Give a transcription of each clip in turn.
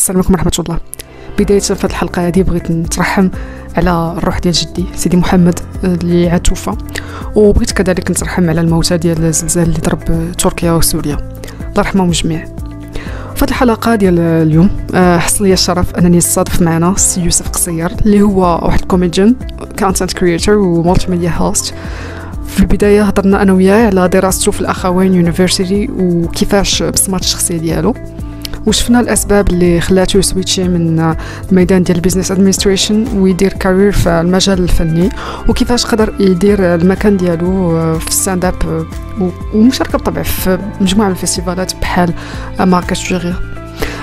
السلام عليكم ورحمه الله بدايه في الحلقه هذه بغيت نترحم على الروح ديال جدي سيدي محمد آه، اللي عاد توفى وبغيت كذلك نترحم على الموتى ديال الزلزال اللي ضرب تركيا وسوريا الله يرحمهم جميع في الحلقة ديال اليوم آه، حصل لي الشرف أنني نستضيف معنا السي يوسف قصير اللي هو واحد كوميديان كونتنت كريتور ومالتي ميديا هوست في البداية هضرنا أنا وياه على دراسته في الأخوين يونيفرسيتي وكيفاش بصمات الشخصية ديالو وشفنا الاسباب اللي خلاته يسويتشي من الميدان ديال البيزنس ادمنستريشن ويدير كارير في المجال الفني وكيفاش قدر يدير المكان ديالو آه، في ستاند اب آه، ومشاركه بطبع في مجموعه من الفيستيفالات بحال ماركاش جوغيغ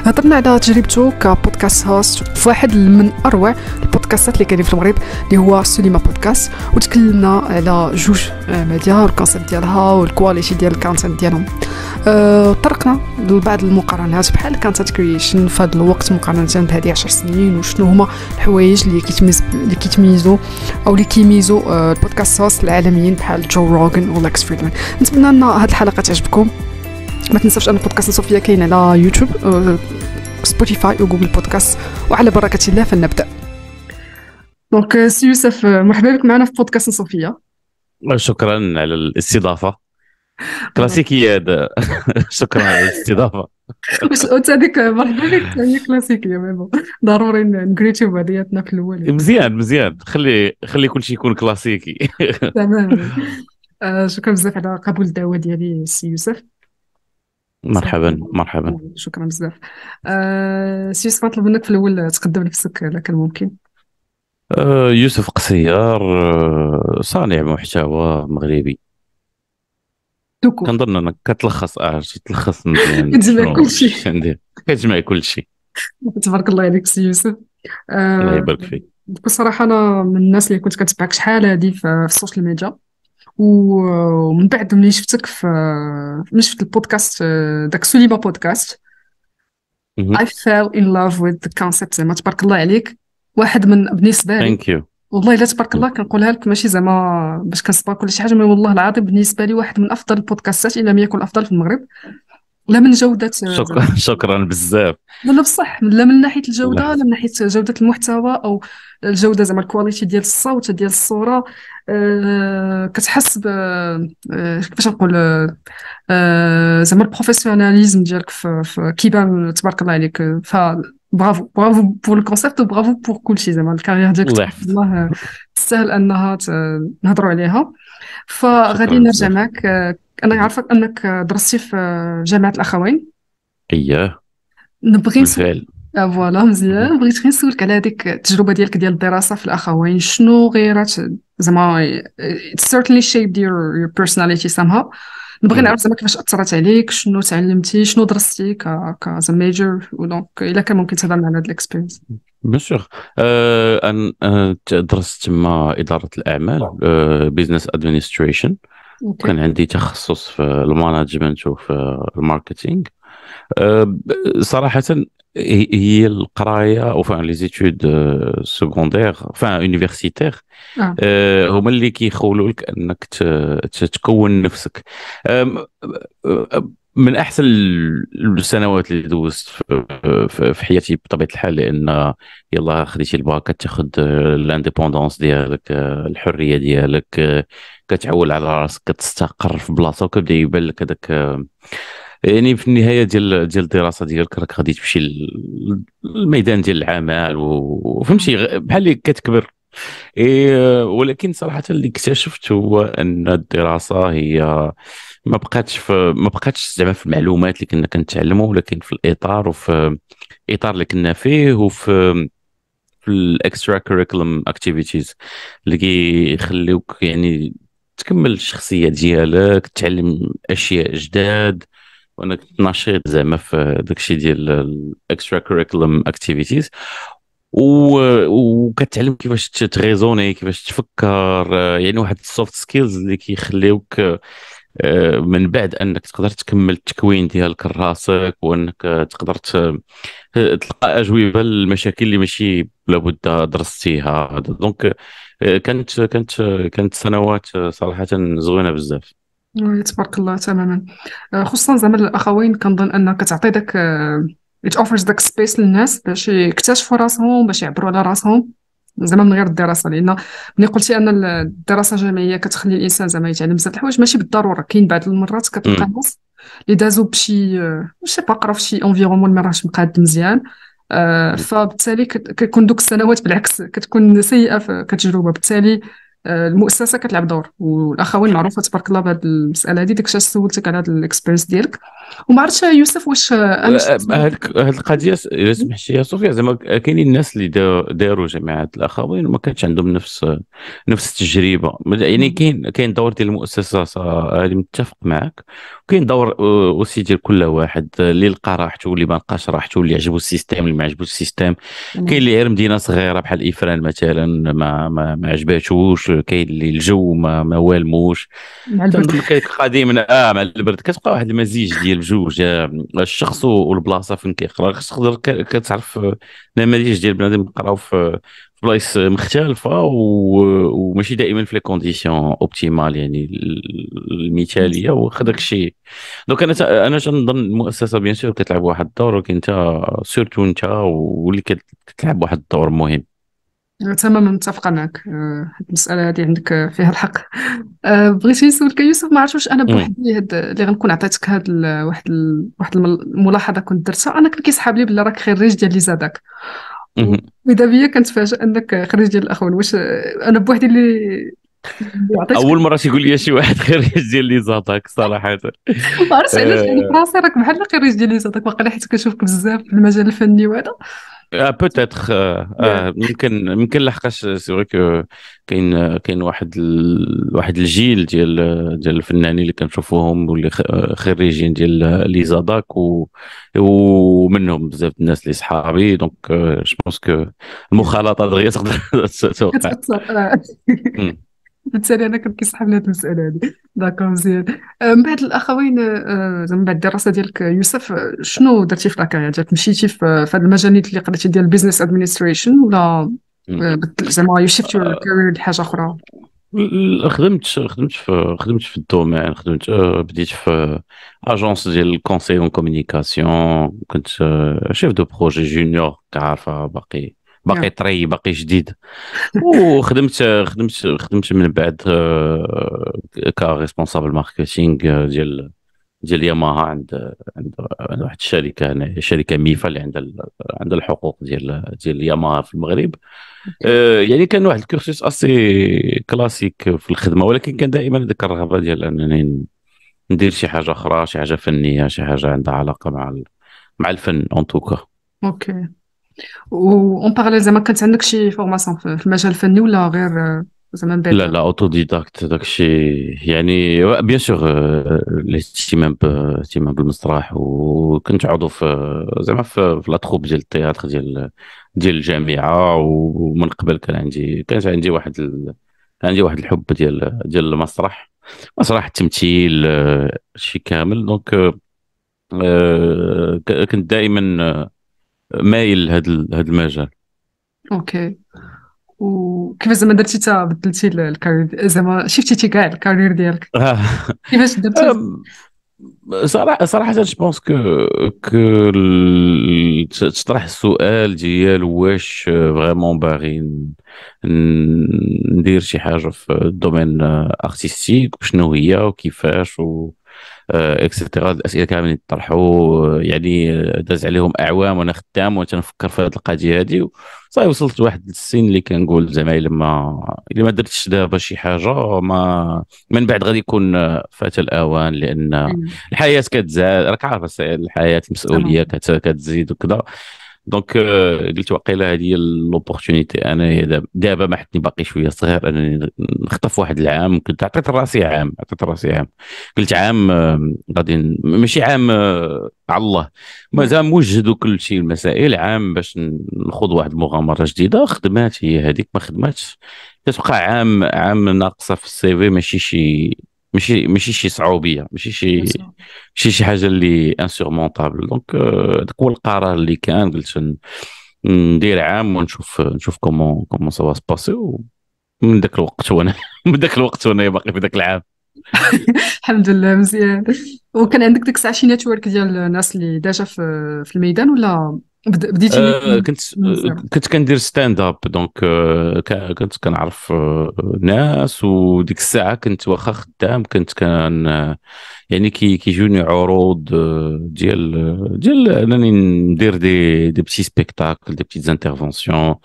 هضرنا على تجربته كبودكاست هوست في واحد من اروع البودكاستات اللي كاينين في المغرب اللي هو سينما بودكاست وتكلمنا على جوج ميديا والكونسيبت ديالها والكواليتي ديال الكونتنت ديالهم أه طرقنا لبعض المقارنات بحال الكونتنت كرييشن في هذا الوقت مقارنه بهذه 10 سنين وشنو هما الحوايج اللي كيتميز اللي كيتميزوا او اللي كيميزوا أه البودكاست هوست العالميين بحال جو روغن ولاكس فريدمان نتمنى ان هذه الحلقه تعجبكم ما تنساوش ان بودكاست صوفيا كاين على يوتيوب سبوتيفاي وجوجل بودكاست وعلى بركه الله فلنبدا دونك سي يوسف مرحبا بك معنا في بودكاست صوفيا آه، شكرا على الاستضافه كلاسيكية هذا شكرا على الاستضافة واش قلت هذيك آه، مرحبا بك هي كلاسيكية ضروري نكريتي بعضياتنا في الأول مزيان مزيان خلي خلي كل شيء يكون كلاسيكي تمام آه، شكرا بزاف على قبول الدعوة ديالي سي يوسف مرحبا مرحبا شكرا بزاف أه سيوسف نطلب منك في الاول تقدم نفسك اذا كان ممكن أه يوسف قصيار آه، صانع محتوى مغربي دوكو كنظن انك كتلخص اه تلخص مزيان كتجمع كل شيء كتجمع كل شيء تبارك الله عليك سي يوسف الله آه، يبارك فيك بصراحه انا من الناس اللي كنت كتبعك شحال هذه في السوشيال ميديا ومن بعد ملي شفتك في ملي شفت البودكاست آه، داك سوليبا بودكاست I fell in love with the concept زعما تبارك الله عليك واحد من بالنسبه لي ثانك يو والله الا تبارك الله كنقولها لك ماشي زعما باش كنصبر كل شي حاجه مي والله العظيم بالنسبه لي واحد من افضل البودكاستات ان لم يكن الافضل في المغرب لا من جوده شكرا شكرا بزاف لا لا بصح لا من ناحيه الجوده لا, لا من ناحيه جوده المحتوى او الجوده زعما الكواليتي ديال الصوت ديال الصوره أه كتحس ب آه، كيفاش نقول آه،, أه زعما البروفيسيوناليزم ديالك في كيبان تبارك الله عليك ف برافو برافو بور الكونسيبت وبرافو بور كلشي زعما الكارير ديالك الله الله تستاهل انها نهضروا عليها فغادي نرجع معك آه، انا عارفك انك درستي في جامعه الاخوين اييه نبغي نسول آه، فوالا مزيان بغيت غير نسولك على هذيك التجربه ديالك ديال الدراسه في الاخوين شنو غيرات زعما it certainly يور بيرسوناليتي your نبغي نعرف زعما كيفاش اثرت عليك شنو تعلمتي شنو درستي ك ك از ميجر دونك الا كان ممكن تهضر على هذا الاكسبيرينس بيان سور انا درست تما اداره الاعمال بزنس نعم. ادمنستريشن آه، وكان عندي تخصص في المانجمنت وفي الماركتينغ أه، صراحه هي القرايه او فان لي زيتود سكوندير فان يونيفرسيتير هما اللي كيخولوا لك انك تكون نفسك أه، أه، من احسن السنوات اللي دوزت في حياتي بطبيعه الحال لان يلا خديتي الباك كتاخذ الانديبوندونس ديالك الحريه ديالك كتعول على راسك كتستقر في بلاصه وكيبدا يبان لك هذاك آه، يعني في النهايه ديال ديال الدراسه ديالك راك غادي تمشي للميدان ديال العمل وفهمتي بحال اللي كتكبر إيه ولكن صراحه اللي اكتشفت هو ان الدراسه هي ما بقاتش ما بقاتش زعما في المعلومات اللي كنا كنتعلموا ولكن في الاطار وفي الاطار اللي كنا فيه وفي في الاكسترا كريكولم اكتيفيتيز اللي كيخليوك يعني تكمل الشخصيه ديالك تعلم اشياء جداد وانك تنشط زعما في داكشي ديال الاكسترا كريكولم اكتيفيتيز وكتعلم كيفاش تغيزوني كيفاش تفكر يعني واحد السوفت سكيلز اللي كيخليوك آه، من بعد انك تقدر تكمل التكوين ديالك راسك وانك تقدر تلقى اجوبه للمشاكل اللي ماشي لابد درستيها دونك آه، كانت كانت كانت سنوات صراحه زوينه بزاف آه، تبارك الله تماما خصوصا زعما الاخوين كنظن انها كتعطي داك ات اوفرز داك سبيس للناس باش يكتشفوا راسهم باش يعبروا على راسهم زعما من غير الدراسه لان ملي قلتي ان الدراسه الجامعيه كتخلي الانسان زعما يتعلم بزاف الحوايج ماشي بالضروره كاين بعض المرات كتلقى ناس اللي دازو بشي شي با في شي انفيرومون ما راهش مقاد مزيان آه، فبالتالي كتكون دوك السنوات بالعكس كتكون سيئه في كتجربه بالتالي آه، المؤسسه كتلعب دور والاخوين معروفه تبارك الله بهذه المساله هذه داكشي سولتك على هذا الاكسبيرينس ديالك وما عرفتش يوسف واش هاد القضيه الا سمحتي يا صوفيا زعما كاينين الناس اللي داروا جماعه الاخوين وما كانتش عندهم نفس نفس التجربه يعني كاين كاين دور ديال المؤسسه هذه متفق معك كاين دور اوسي آه، ديال كل واحد آه، اللي لقى راحته واللي ما لقاش راحته واللي عجبو السيستم اللي ما عجبوش السيستم نعم. كاين اللي غير مدينه صغيره بحال افران مثلا ما ما, ما عجباتوش كاين اللي الجو ما, ما والموش قديما اه مع البرد كتبقى واحد المزيج ديال بجوج الشخص والبلاصه فين كيقرا تقدر كتعرف آه، النماذج ديال بنادم قراو في في بلايص مختلفه وماشي دائما في لي كونديسيون اوبتيمال يعني المثاليه واخا داك الشيء دونك انا انا تنظن المؤسسه بيان سور كتلعب واحد الدور ولكن انت سيرتو انت واللي كتلعب واحد الدور مهم تماما متفق معك آه، هاد المساله هذه عندك فيها الحق آه، بغيت نسولك يوسف ما عرفتش انا بوحدي هاد اللي غنكون عطيتك هاد واحد واحد الملاحظه كنت درتها انا كان كيسحاب لي بلي راك خريج ديال لي زاداك واذا بيا كنتفاجئ انك خريج ديال الاخوان واش انا بوحدي اللي اول مره تيقول لي شي واحد خريج ديال لي زاتاك صراحه ما عرفتش علاش يعني راسي راك بحال خريج ديال لي زاتاك واقيلا حيت كنشوفك بزاف في المجال الفني وهذا بوتيتر يمكن يمكن لحقاش سي فري كو كاين كاين واحد ال... واحد الجيل ديال ديال الفنانين اللي كنشوفوهم واللي خريجين ديال لي زاداك و... ومنهم بزاف الناس اللي صحابي دونك جو بونس كو المخالطه دغيا تقدر توقع بالتالي انا كنقيس صحاب هذه المساله هذه داكو مزيان من بعد الاخوين أه، زعما بعد الدراسه ديالك يوسف شنو درتي في لاكارير ديالك مشيتي في هذا المجال اللي قريتي ديال بيزنس ادمينستريشن ولا أه، زعما يو شيفت يور كارير لحاجه اخرى خدمت خدمت في خدمت في الدومين خدمت أه، بديت في اجونس ديال الكونسي اون كومونيكاسيون كنت شيف دو بروجي جونيور كعارفه باقي باقي نعم. طري باقي جديد وخدمت خدمت خدمت من بعد آه، كريسبونسابل آه، ماركتينغ ديال ديال ياماها عند عند واحد الشركه هنا يعني شركه ميفا اللي عندها عندها الحقوق ديال ديال ياماها في المغرب آه، يعني كان واحد الكورسوس اسي كلاسيك في الخدمه ولكن كان دائما ديك الرغبه ديال انني ندير شي حاجه اخرى شي حاجه فنيه شي حاجه عندها علاقه مع مع الفن اون توكا اوكي وان باراليل زعما كانت عندك شي فورماسيون في المجال الفني ولا غير زعما بعد لا لا اوتو ديداكت داكشي يعني بيان سور الاهتمام الاهتمام بالمسرح وكنت عضو في زعما في, لا تروب ديال التياتر ديال ديال الجامعه ومن قبل كان عندي كانت عندي واحد ال... عندي واحد الحب ديال ديال المسرح مسرح التمثيل شي كامل دونك كنت دائما مايل لهذا هذا المجال اوكي وكيفاش زعما درتي تا بدلتي الكارير زعما شفتي كاع الكارير ديالك آه. كيفاش درتي صراحه صراحه بونس كو كو تطرح السؤال ديال واش فريمون باغي ندير شي حاجه في الدومين ارتستيك آه، وشنو هي وكيفاش و اكسترا آه، الاسئله كاملين طرحوا آه، يعني آه، داز عليهم اعوام وانا خدام وانا تنفكر في هذه القضيه هذه صافي وصلت لواحد السن اللي كنقول زعما الا ما الا ما درتش دابا شي حاجه ما من بعد غادي يكون فات الاوان لان الحياه كتزاد راك عارف الحياه المسؤوليه كتزيد وكذا دونك آه، قلت واقيلا هذه هي لوبورتونيتي انا دابا ما حتني باقي شويه صغير انني نخطف واحد العام كنت عطيت راسي عام عطيت راسي عام قلت عام آه، غادي ماشي عام آه، على الله مازال موجد كل شيء المسائل عام باش نخوض واحد المغامره جديده خدمات هي هذيك ما خدماتش كتبقى عام عام ناقصه في السي في ماشي شي ماشي ماشي شي صعوبيه ماشي شي ماشي شي حاجه اللي انسورمونطابل دونك euh, هذاك هو القرار اللي كان قلت ندير عام ونشوف نشوف كومون كومون سا باسي ومن ذاك الوقت وانا من ذاك الوقت وانا باقي في ذاك العام الحمد لله مزيان وكان عندك ديك الساعه شي نتورك ديال الناس اللي داجا في الميدان ولا بديتي آه كنت آه، كنت كندير ستاند اب دونك آه كنت كنعرف آه ناس وديك الساعه كنت واخا خدام كنت كان يعني كي كيجوني عروض آه، ديال آه، ديال انني ندير دي دي بتي سبيكتاكل دي بيتي انترفونسيون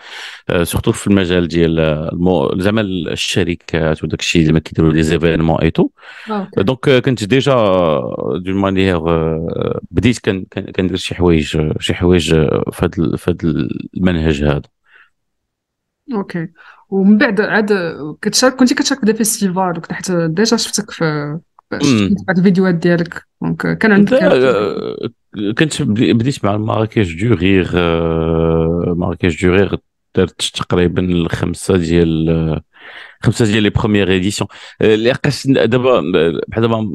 سورتو في المجال ديال زعما الشركات وداك الشيء زعما كيديروا لي زيفينمون اي تو دونك كنت ديجا دون مانيير بديت كندير شي حوايج شي حوايج فهاد فهاد المنهج هذا اوكي ومن بعد عاد كتشارك كنتي كتشارك في فيستيفال وكنت حتى ديجا شفتك في بعض الفيديوهات ديالك دونك كان عندك آه، كنت بديت مع مراكش دو غير آه، مراكش دو غير درت تقريبا الخمسه ديال آه، خمسه ديال لي بروميير اديسيون اللي آه، قاش دابا بحال دابا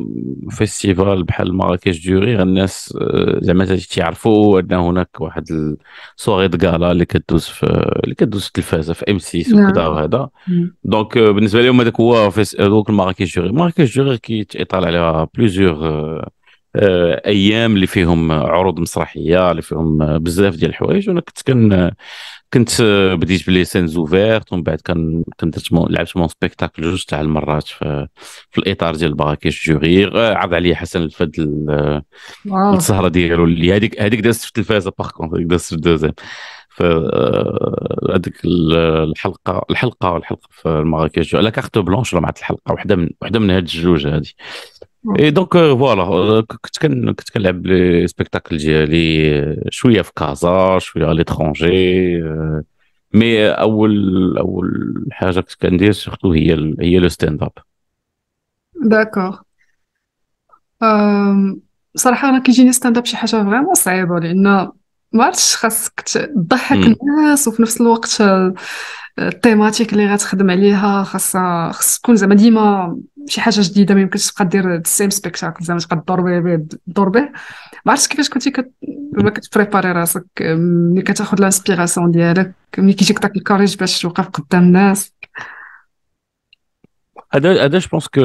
فيستيفال بحال مراكش دوري الناس آه، زعما تيعرفوا ان هناك واحد السوغي كالا اللي كدوز في اللي كدوز في التلفازه في ام 6 وكذا وهذا دونك بالنسبه لهم هذاك هو دوك مراكش دوري مراكش دوري كيتطال عليها بليزيور آه، ايام اللي فيهم عروض مسرحيه اللي فيهم بزاف ديال الحوايج وانا كنت كن كنت بديت بلي سينز اوفيرت ومن بعد كان كندرت لعبت مون سبيكتاكل جوج تاع المرات في, في الاطار ديال باكيش جوغي آه، عرض عليا حسن الفد السهره ديالو اللي هذيك هذيك دازت في التلفازه باغ كونت هذيك دازت في الدوزيام هذيك آه، الحلقه الحلقه الحلقه في مراكش لا كارت بلونش ولا مع الحلقه واحده من واحده من هاد الجوج هذه اي دونك فوالا كنت كنت كنلعب لي سبيكتاكل ديالي شويه في كازا شويه على ليترونجي مي اول اول حاجه كنت كندير سورتو هي هي لو ستاند اب داكوغ صراحه انا كيجيني ستاند اب شي حاجه فريمون صعيبه لان ما عرفتش خاصك تضحك الناس وفي نفس الوقت التيماتيك اللي غتخدم عليها خاصها خاص تكون زعما ديما شي حاجه جديده ما يمكنش تبقى دير سيم سبيكتاكل زعما تبقى دور به دور به ما عرفتش كيفاش كنتي كت... كتبريباري راسك ملي كتاخذ لانسبيراسيون ديالك ملي كيجيك داك الكاريج باش توقف قدام الناس هذا هذا جو بونس كو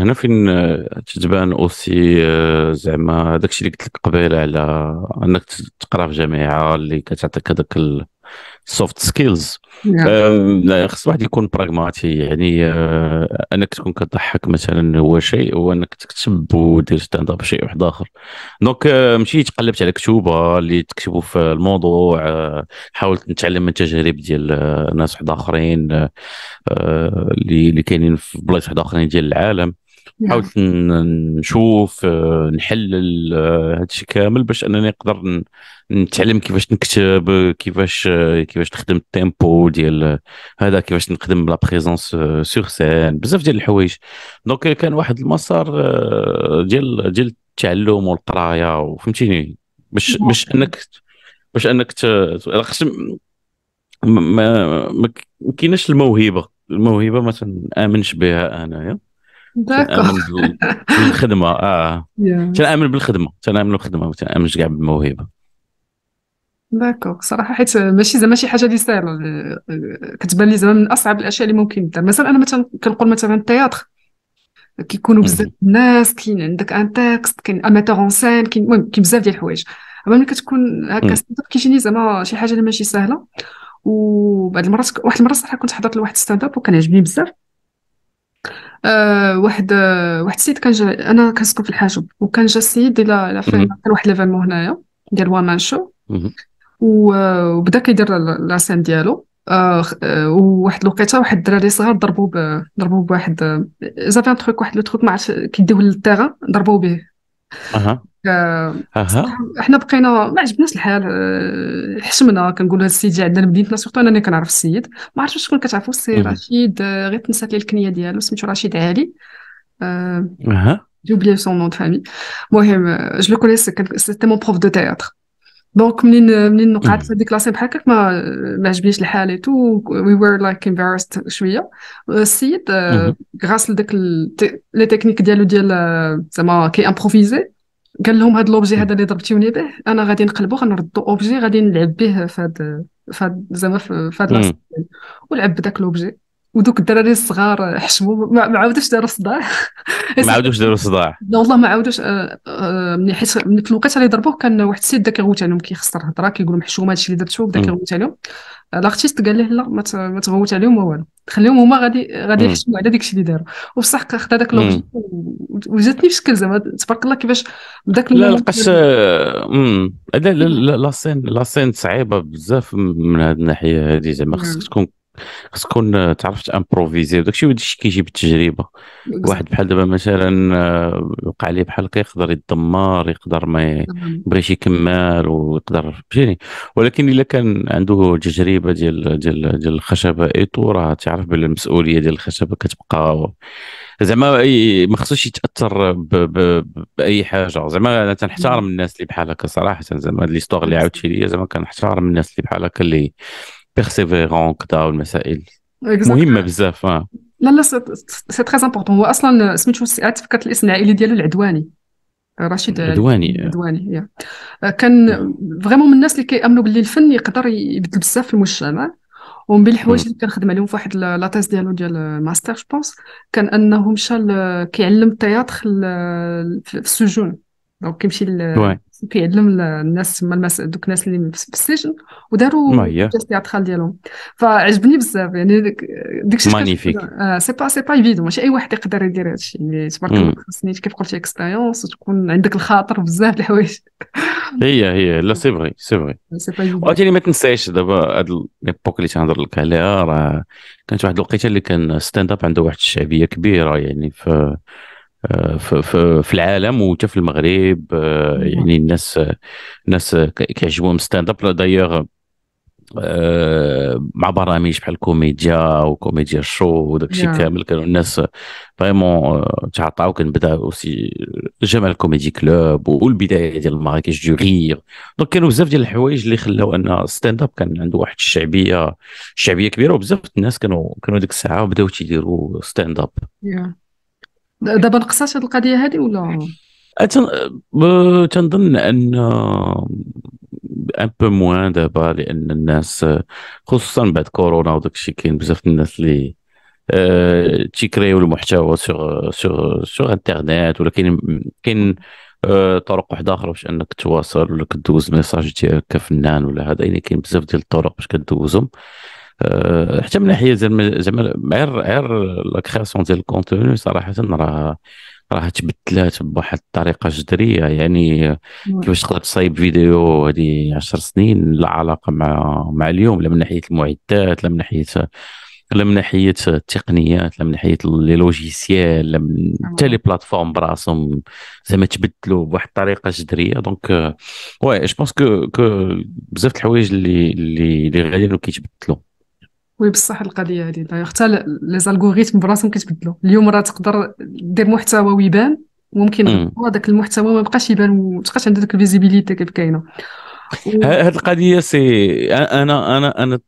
هنا فين آه، تتبان اوسي آه، زعما هذاك الشيء اللي قلت لك قبيله على آه، انك تقرا في جامعه اللي كتعطيك هذاك سوفت سكيلز نعم. لا خص واحد يكون براغماتي يعني آه انك تكون كتضحك مثلا هو شيء هو انك تكتب ودير ستاند اب شيء واحد اخر دونك آه مشيت قلبت على كتوبه اللي تكتبوا في الموضوع آه حاولت نتعلم من تجارب ديال آه، ناس واحد اخرين آه، آه، اللي اللي كاينين في بلايص واحد اخرين ديال العالم نعم. حاولت نشوف آه، نحلل آه، هادشي كامل باش انني نقدر نتعلم كيفاش نكتب كيفاش آه، كيفاش نخدم التيمبو ديال هذا كيفاش نخدم لا بريزونس سور سين بزاف ديال الحوايج دونك كان واحد المسار ديال ديال التعلم والقرايه وفهمتيني باش نعم. باش انك باش انك خصك ما ما كايناش الموهبه الموهبه ما تنامنش بها انايا تنامن بالخدمه اه تنامن بالخدمه تنامن بالخدمه ما تنامنش كاع بالموهبه داكوغ صراحه حيت ماشي زعما شي حاجه اللي ساهله آه، كتبان لي زعما من اصعب الاشياء اللي ممكن دار مثلا انا مثلا كنقول مثلا التياتر كيكونوا بزاف الناس كاين عندك ان تكست كاين اماتور اون سين كاين المهم كاين بزاف ديال الحوايج اما ملي كتكون هكا ستاند اب كيجيني زعما شي حاجه اللي ماشي ساهله وبعد المرات واحد المره صراحه كنت حضرت لواحد ستاند اب وكان عجبني بزاف آه، واحد آه، واحد السيد كان جا انا كنسكن في الحاجب وكان جا السيد الى كان واحد ليفالمون هنايا ديال وان مان شو آه، وبدا كيدير سين ديالو أه وواحد الوقيته واحد الدراري صغار ضربوه ضربوه بواحد زافي ان تخوك واحد لو تخوك ما عرفتش كيديوه للتيغا ضربوه به اها احنا بقينا ما عجبناش الحال آه، حشمنا كنقول هذا السيد جا عندنا مدينتنا سورتو انني كنعرف السيد ما عرفتش شكون كتعرفوا السي رشيد آه، غير تنسات لي الكنيه ديالو سميتو رشيد علي اها جوبلي سون نون فامي المهم جو لو كونيس سيتي مون بروف دو تياتر دونك منين منين وقعت في هذيك لاسي بحال هكاك ما ما عجبنيش الحال اي تو وي وير لايك امبارست شويه السيد غراس لذاك لي تكنيك ديالو ديال euh, زعما كي امبروفيزي قال لهم هاد لوبجي هذا اللي ضربتوني به انا غادي نقلبو غنردو اوبجي غادي نلعب به في هاد في هاد زعما في هاد ولعب بداك لوبجي ودوك الدراري الصغار حشموا ما عاودوش داروا صداع ما عاودوش داروا صداع لا والله ما عاودوش ملي حيت في الوقت اللي ضربوه كان واحد السيد كيغوت عليهم كيخسر الهضره كيقول لهم حشومه هادشي اللي درتو بدا كيغوت عليهم الارتيست قال له لا ما تغوت عليهم ما والو خليهم هما غادي غادي يحشموا على داكشي اللي داروا وبصح خدا داك لوبجي وجاتني في شكل زعما تبارك الله كيفاش بداك لا لقاش لا لا لا سين لا سين صعيبه بزاف من هذه الناحيه هذه زعما خصك تكون خص تكون آه، تعرف تامبروفيزي وداكشي وداكشي كيجي بالتجربه واحد بحال دابا مثلا آه، وقع عليه بحال هكا يقدر يدمر يقدر ما نعم. يبغيش يكمل ويقدر فهمتيني ولكن الا كان عنده تجربه ديال ديال ديال الخشبه ايتو راه تعرف بالمسؤوليه المسؤوليه ديال الخشبه كتبقى زعما ما خصوش يتاثر باي حاجه زعما انا تنحترم نعم. الناس اللي بحال هكا صراحه زعما هاد ليستوغ اللي عاودتي ليا زعما كنحترم الناس اللي بحال هكا اللي بيرسيفيرون كذا المسائل مهمه بزاف لا لا سي تري امبورطون هو اصلا سميتو عاد فكرت الاسم العائلي ديالو العدواني رشيد عدواني عدواني كان فريمون من الناس اللي كيامنوا باللي الفن يقدر يبدل بزاف في المجتمع ومن بين الحوايج اللي كنخدم عليهم في واحد لاتيز ديالو ديال الماستر جو بونس كان انه مشى كيعلم التياتر في السجون دونك كيمشي كيعلم الناس تما الناس دوك الناس اللي في السجن وداروا الجاست ديالهم فعجبني بزاف يعني داك الشيء مانيفيك سي با سي با ايفيدون ماشي اي واحد يقدر يدير هذا الشيء يعني تبارك الله خصني كيف قلتي اكسبيريونس وتكون عندك الخاطر بزاف د الحوايج هي هي لا سي فغي سي فغي وعاوتاني ما تنسايش دابا هاد ليبوك اللي تنهضر لك عليها راه كانت واحد الوقيته اللي كان ستاند اب عنده واحد الشعبيه كبيره يعني في في, في العالم وحتى في المغرب آه، يعني الناس الناس كيعجبهم ستاند اب دايوغ مع برامج بحال كوميديا وكوميديا شو وداك الشيء نعم. كامل كانوا الناس فريمون آه، تعطاو كنبدا اوسي جمال الكوميدي كلوب والبدايه ديال مراكش دو غير دونك كانوا بزاف ديال الحوايج اللي خلاو ان ستاند اب كان عنده واحد الشعبيه شعبيه كبيره وبزاف الناس كانوا كانوا ديك الساعه بداو تيديروا ستاند اب yeah. دابا نقصات هذه القضيه هذه ولا تنظن ان ان بو موان دابا لان الناس خصوصا بعد كورونا وداك الشيء كاين بزاف الناس اللي أه تيكريو المحتوى سوغ سوغ سوغ انترنيت ولا كاين كاين أه طرق واحده اخرى باش انك تواصل ولا كدوز ميساج ديالك كفنان ولا هذا يعني كاين بزاف ديال الطرق باش كدوزهم آه، حتى من ناحيه زعما زعما غير غير لا كرياسيون ديال الكونتوني صراحه راه راه تبدلات بواحد الطريقه جذريه يعني كيفاش تقدر تصايب فيديو هذه 10 سنين لا علاقه مع مع اليوم لا من ناحيه المعدات لا من ناحيه لا من ناحيه التقنيات لا من ناحيه لي لوجيسيال حتى لي بلاتفورم براسهم زعما تبدلوا بواحد الطريقه جذريه دونك واي جو بونس كو كو بزاف د الحوايج اللي اللي اللي كيتبدلوا وي بصح القضيه هذه دايوغ حتى لي زالغوريثم براسهم كيتبدلوا اليوم راه تقدر دير محتوى ويبان ممكن هذاك المحتوى ما بقاش يبان وما عندك ديك الفيزيبيليتي كيف كاينه هاد القضيه سي انا انا انا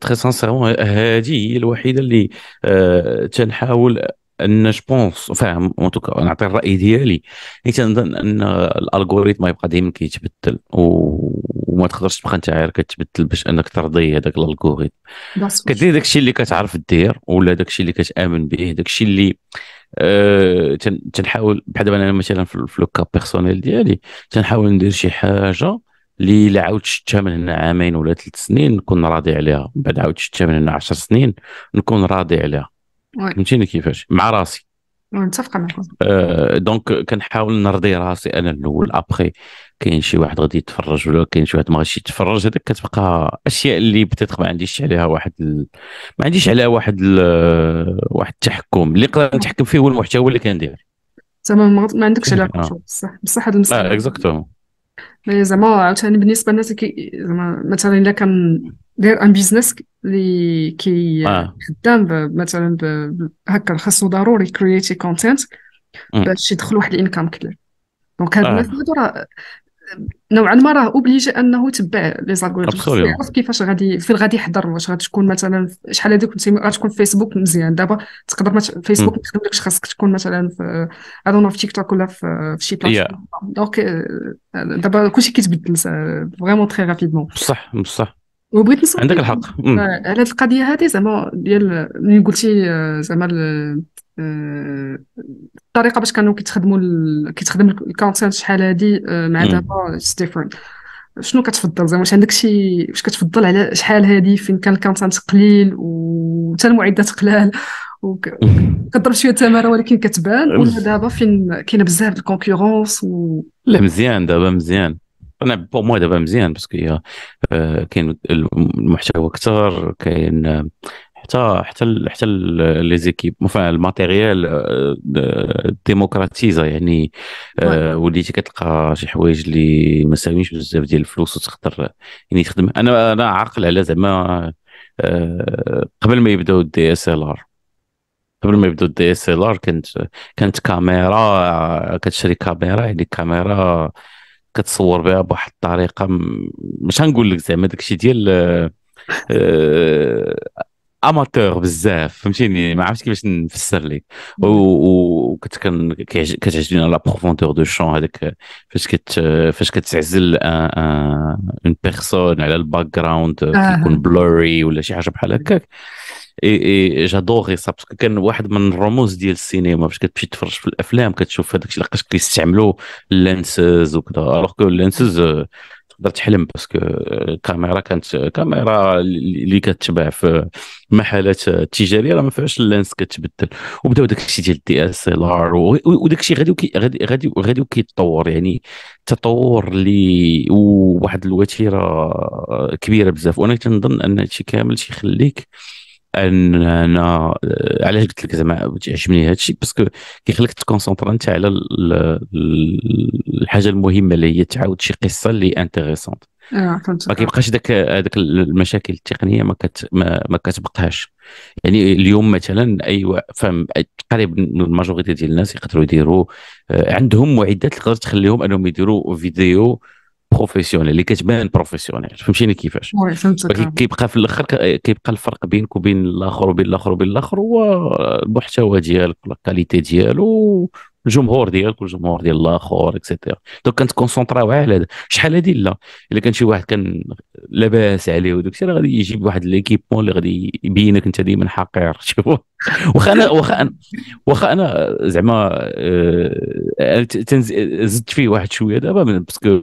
تري سانسيرمون هذه هي الوحيده اللي آه، تنحاول ان جوبونس فاهم اون توكا نعطي الراي ديالي حيت نظن ان الالغوريثم يبقى ديما كيتبدل وما تقدرش تبقى انت عاير كتبدل باش انك ترضي هذاك الالغوريثم كدير داك الشيء اللي كتعرف دير ولا داك الشيء اللي كتامن به داك الشيء اللي أه تنحاول بحال دابا انا مثلا في لوكا بيرسونيل ديالي تنحاول ندير شي حاجه اللي الا عاود شفتها من هنا عامين ولا ثلاث سنين نكون راضي عليها من بعد عاود شفتها من هنا 10 سنين نكون راضي عليها فهمتيني كيفاش مع راسي متفقه معك آه دونك كنحاول نرضي راسي انا الاول ابخي كاين شي واحد غادي يتفرج ولا كاين شي واحد ما غاديش يتفرج هذاك كتبقى اشياء اللي بتيتخ ما عنديش عليها واحد ال... ما عنديش عليها واحد ال... واحد التحكم اللي نقدر نتحكم فيه هو المحتوى اللي كندير زعما ما عندكش عليها آه. بصح بصح هذا المساله اه اكزاكتومون زعما عاوتاني بالنسبه للناس كي زعما مثلا الا كان داير ان بيزنس اللي كي آه. خدام مثلا هكا خاصو ضروري كرييتي كونتنت باش يدخل واحد الانكم كبير دونك آه. الناس هادو راه نوعا ما راه اوبليجي انه يتبع لي زالغوريثم يعرف كيفاش غادي فين غادي يحضر واش غتكون مثلا شحال هذيك كنتي غتكون فيسبوك مزيان دابا تقدر فيسبوك ما تخدمش خاصك تكون مثلا في ادون في تيك توك ولا في, في شي بلاصه yeah. دونك آه، دابا كلشي كيتبدل فريمون تري رابيدمون بصح بصح وبغيت نسمع عندك الحق آه، على القضيه هذه زعما ديال ملي قلتي آه، زعما آه، الطريقه باش كانوا كيتخدموا كيتخدم الكونسنت شحال هذه مع دابا اتس ديفرنت شنو كتفضل زعما واش عندك شي واش كتفضل على شحال هذه فين كان الكونسنت قليل وحتى المعدات قلال كضرب شويه تماره ولكن كتبان ولا دابا فين كاينه بزاف الكونكورونس و... لا مزيان دابا مزيان انا بور موا دابا مزيان باسكو هي euh، euh، كاين المحتوى اكثر كاين آه، حتى حتى حتى لي زيكيب مثلا الماتيريال ديموكراتيزا يعني آه، وليتي كتلقى شي حوايج اللي ما ساوينش بزاف ديال الفلوس وتقدر يعني تخدم انا انا عاقل على زعما آه، قبل ما يبداو الدي اس ال ار قبل ما يبداو الدي اس ال ار كانت كانت كاميرا كتشري كاميرا يعني كاميرا كتصور بها بواحد الطريقه مش غنقول لك زعما داكشي ديال آه، اماتور بزاف فهمتيني ما عرفتش كيفاش نفسر لك وكنت كتعجبني لا بروفوندور دو شون هذاك فاش كت فاش كتعزل اون بيرسون على الباك آه. جراوند كيكون بلوري ولا شي حاجه بحال هكاك اي اي جادوغي سا باسكو كان واحد من الرموز ديال السينما باش كتمشي تفرج في الافلام كتشوف هذاك الشيء لقاش كيستعملوا اللانسز وكذا الوغ كو اللانسز تقدر تحلم باسكو الكاميرا كانت كاميرا اللي كتباع في المحلات التجاريه راه ما فيهاش اللانس كتبدل وبداو داك الشيء ديال الدي اس ال ار وداك الشيء غادي غادي غادي غادي كيتطور يعني تطور اللي وواحد الوتيره كبيره بزاف وانا كنظن ان هادشي كامل تيخليك اننا آه، علاش قلت لك زعما عجبني هذا الشيء باسكو كيخليك تكونسونتر انت على الحاجه المهمه اللي هي تعاود شي قصه اللي انتريسونت آه، ما كيبقاش داك هذاك المشاكل التقنيه ما كت ما, ما كتبقاش يعني اليوم مثلا اي فهم تقريبا الماجوريتي ديال الناس يقدروا يديروا آه، عندهم معدات تقدر تخليهم انهم يديروا فيديو بروفيسيونيل اللي كتبان بروفيسيونيل فهمتيني كيفاش ولكن آه. كيبقى في الاخر كيبقى الفرق بينك وبين الاخر وبين الاخر وبين الاخر هو المحتوى ديالك ولا الكاليتي ديالو الجمهور ديالك والجمهور ديال الاخر اكسيتيرا دونك كنتكونسونطراو على هذا شحال هذه لا الا كان شي واحد كان لاباس عليه وداك الشيء غادي يجيب واحد ليكيبمون اللي غادي يبينك انت ديما حقير شوف واخا انا واخا انا واخا انا زعما أه زدت فيه واحد شويه دابا باسكو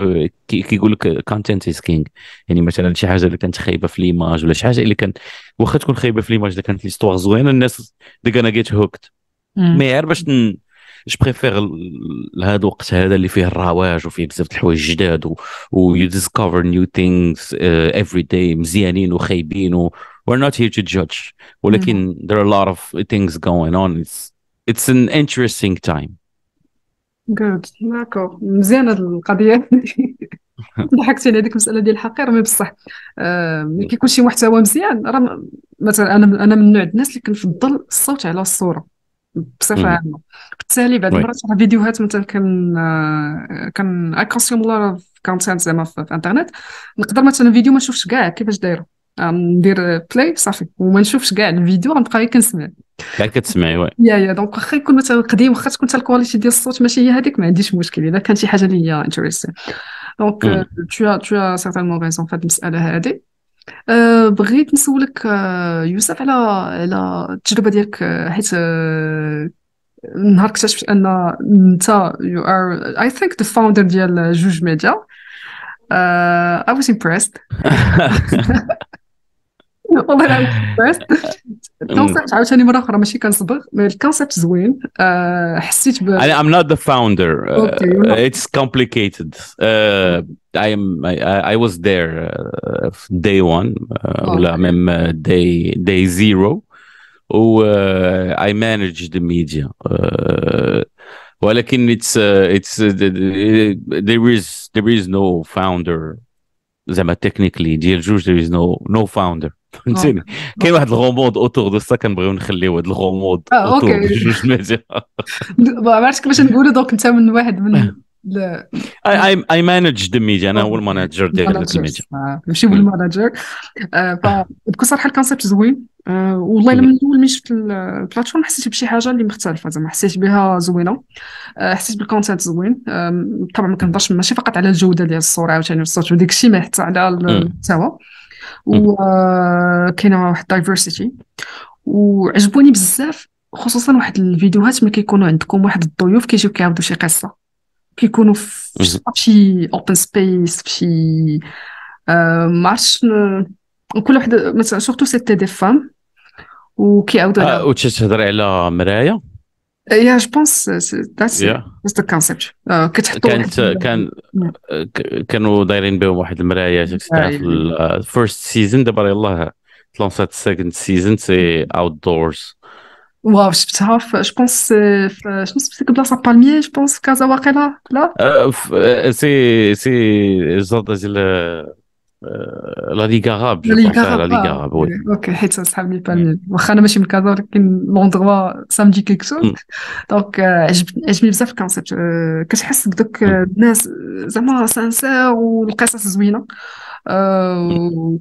كيقول لك كونتنت از كينغ يعني مثلا شي حاجه اللي كانت خايبه في ليماج ولا شي حاجه اللي كان واخا تكون خايبه في ليماج اذا كانت ليستوار زوينه الناس ديك انا جيت هوكت مي يعرف باش جو بريفير لهذا الوقت هذا اللي فيه الرواج وفيه بزاف د الحوايج جداد ويو ديسكفر نيو ثينجز افري داي مزيانين وخايبين و we're not here to judge ولكن mm. there are a lot of things going on it's it's an interesting time جود داكور مزيانه القضيه ضحكتي على هذيك المساله ديال الحقير مي بصح ملي آه، كيكون شي محتوى مزيان راه مثلا انا انا من نوع الناس اللي كنفضل الصوت على الصوره بصفه عامه بالتالي بعض المرات على فيديوهات مثلا كن كان كونسيوم الله كونتنت زعما في الانترنت نقدر مثلا فيديو ما نشوفش كاع كيفاش دايره آه، ندير بلاي صافي وما نشوفش كاع الفيديو غنبقى غير كنسمع كاع كتسمعي وي يا يا دونك واخا يكون مثلا قديم واخا تكون حتى الكواليتي ديال الصوت ماشي هي هذيك ما عنديش مشكل اذا كان شي حاجه اللي هي انتريستين دونك تو تو سيرتينمون ريزون في هذه المساله هذه أه، بغيت نسولك أه، يوسف على على التجربه ديالك أه، حيت نهار اكتشفت ان انت يو ار اي ثينك ذا فاوندر ديال جوج ميديا اي واز امبرست والله انا امبرست الكونسيبت عاوتاني مره اخرى ماشي كنصبغ الكونسيبت زوين حسيت ب انا ام نوت ذا فاوندر اتس كومبليكيتد I am I, I was there uh, day one uh, ولا ميم day day zero و uh, I managed the media uh, ولكن it's uh, it's uh, there is there is no founder زعما technically ديال جوج there is no no founder فهمتيني كاين واحد الغومود اوتور دو سا كنبغيو نخليو هاد الغوموند آه، اوتور جوج مزيان ما عرفتش كيفاش نقولو دونك انت من واحد من اي اي مانج ذا ميديا انا هو المانجر ديال الميديا آه، ماشي هو المانجر آه، فبكون صراحه الكونسيبت زوين والله الا من الاول من شفت البلاتفورم حسيت بشي حاجه اللي مختلفه زعما حسيت بها زوينه حسيت بالكونتنت زوين طبعا ما كنهضرش ماشي فقط على الجوده ديال الصوره عاوتاني الصوت وداك الشيء ما حتى على المحتوى وكاينه واحد دايفرسيتي وعجبوني بزاف خصوصا واحد الفيديوهات ملي كيكونوا عندكم واحد الضيوف كيجيو كيعاودوا شي قصه كيكونوا في شي اوبن سبيس في شي آه، ما وكل كل مثلا سورتو سيتي دي فام وكيعاودوا آه وتهضري على مرايا يا جو ذاتس ذا كونسيبت كتحطوا كانت كان mm. كانوا دايرين بهم واحد المرايا في الفيرست سيزون دابا يلاه تلونسات السكند سيزون سي اوت دورز واو شفتها جو بونس شنو سميتها بلاصه بالميي جو بونس في كازا واقيلا لا سي سي الزرده ديال لا ليغا غاب لا ليغا غاب وي اوكي حيت صحاب لي واخا انا ماشي من كازا ولكن لوندغوا سامدي كيك سو دونك عجبني بزاف الكونسيبت كتحس بدوك الناس زعما سانسير والقصص زوينه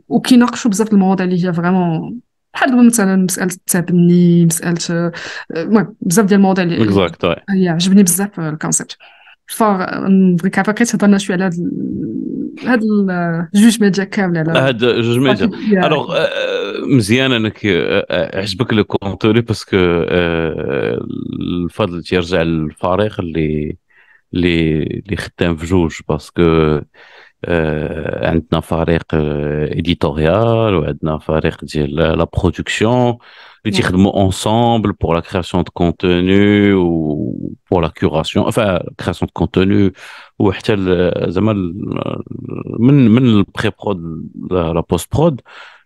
وكيناقشوا بزاف المواضيع اللي هي فريمون بحال مثلا مساله التبني مساله المهم بزاف ديال المواضيع اللي اكزاكت عجبني بزاف الكونسيبت فبغيت عفاك تهضرنا شويه على هاد had le jeu média complet là. had jeu alors, m'excusez, mais je veux dire que le contenu, parce que le fait de que le fâcheux, qui, qui, qui est un fâcheux, parce que, on a une fâcheuse éditorial, la production, fâcheuse de la production, directement ensemble pour la création de contenu ou pour la curation, enfin, création de contenu. وحتى زعما من من البري برود لا بوست برود